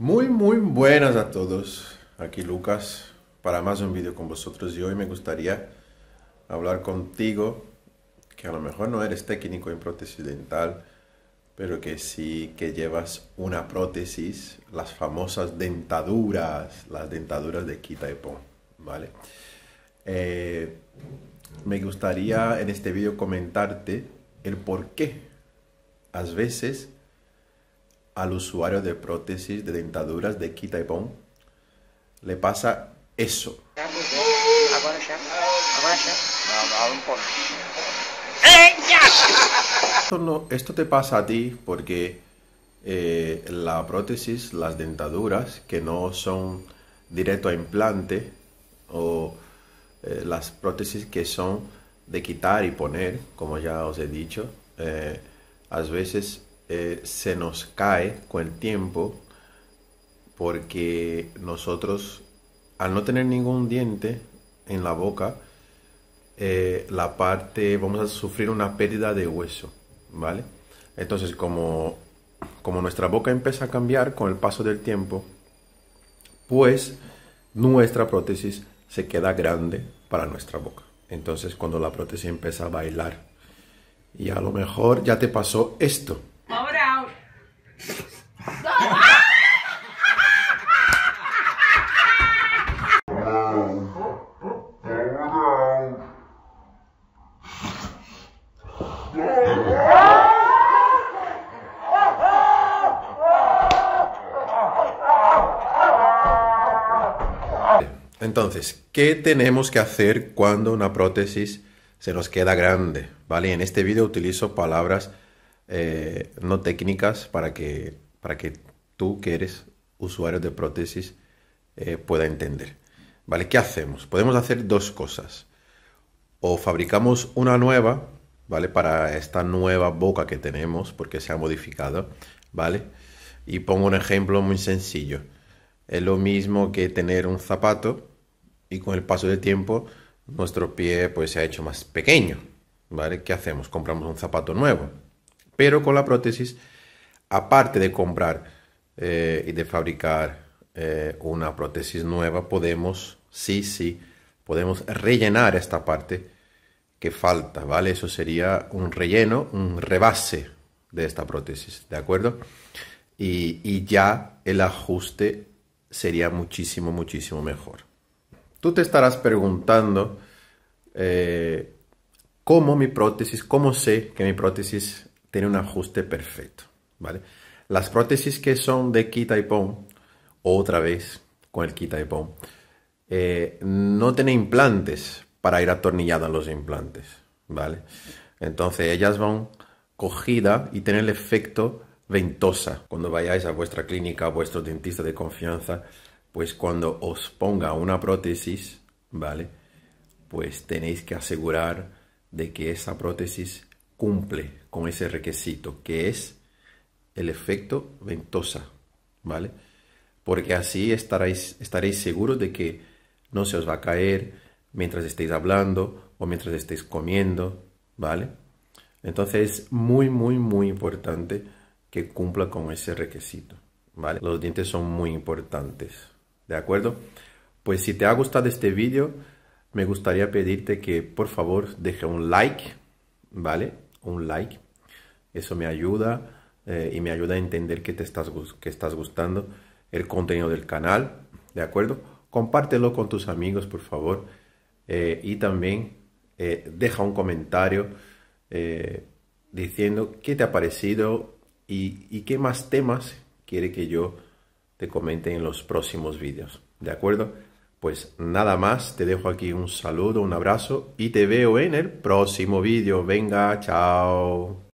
Muy, muy buenas a todos. Aquí Lucas para más un vídeo con vosotros y hoy me gustaría hablar contigo que a lo mejor no eres técnico en prótesis dental, pero que sí que llevas una prótesis, las famosas dentaduras, las dentaduras de quita y pon, ¿vale? Eh, me gustaría en este vídeo comentarte el por qué a veces al usuario de prótesis de dentaduras de quita y pon, le pasa eso. Esto, no, esto te pasa a ti porque eh, la prótesis, las dentaduras que no son directo a implante o eh, las prótesis que son de quitar y poner, como ya os he dicho, eh, a veces eh, se nos cae con el tiempo porque nosotros, al no tener ningún diente en la boca, eh, la parte, vamos a sufrir una pérdida de hueso, ¿vale? Entonces, como, como nuestra boca empieza a cambiar con el paso del tiempo, pues nuestra prótesis se queda grande para nuestra boca. Entonces, cuando la prótesis empieza a bailar, y a lo mejor ya te pasó esto, Entonces, ¿qué tenemos que hacer cuando una prótesis se nos queda grande? ¿Vale? En este vídeo utilizo palabras eh, no técnicas para que, para que tú que eres usuario de prótesis eh, pueda entender. ¿Vale? ¿Qué hacemos? Podemos hacer dos cosas. O fabricamos una nueva, ¿vale? Para esta nueva boca que tenemos, porque se ha modificado, ¿vale? Y pongo un ejemplo muy sencillo. Es lo mismo que tener un zapato y con el paso del tiempo nuestro pie pues se ha hecho más pequeño, ¿vale? ¿Qué hacemos? Compramos un zapato nuevo. Pero con la prótesis, aparte de comprar eh, y de fabricar eh, una prótesis nueva, podemos Sí, sí, podemos rellenar esta parte que falta, ¿vale? Eso sería un relleno, un rebase de esta prótesis, ¿de acuerdo? Y, ya el ajuste sería muchísimo, muchísimo mejor. Tú te estarás preguntando eh, cómo mi prótesis, cómo sé que mi prótesis tiene un ajuste perfecto, ¿vale? Las prótesis que son de quita y otra vez con el quita y eh, no tiene implantes para ir atornilladas los implantes, ¿vale? Entonces ellas van cogida y tienen el efecto ventosa. Cuando vayáis a vuestra clínica, a vuestro dentista de confianza, pues cuando os ponga una prótesis, ¿vale? Pues tenéis que asegurar de que esa prótesis cumple con ese requisito, que es el efecto ventosa, ¿vale? Porque así estaréis, estaréis seguros de que no se os va a caer mientras estéis hablando o mientras estéis comiendo, ¿vale? Entonces es muy, muy, muy importante que cumpla con ese requisito, ¿vale? Los dientes son muy importantes, ¿de acuerdo? Pues si te ha gustado este vídeo, me gustaría pedirte que por favor deje un like, ¿vale? Un like. Eso me ayuda eh, y me ayuda a entender que te estás, que estás gustando el contenido del canal, ¿de acuerdo? compártelo con tus amigos, por favor. Eh, y también eh, deja un comentario eh, diciendo qué te ha parecido y, y, qué más temas quiere que yo te comente en los próximos vídeos. ¿De acuerdo? Pues nada más, te dejo aquí un saludo, un abrazo y te veo en el próximo vídeo. Venga, chao.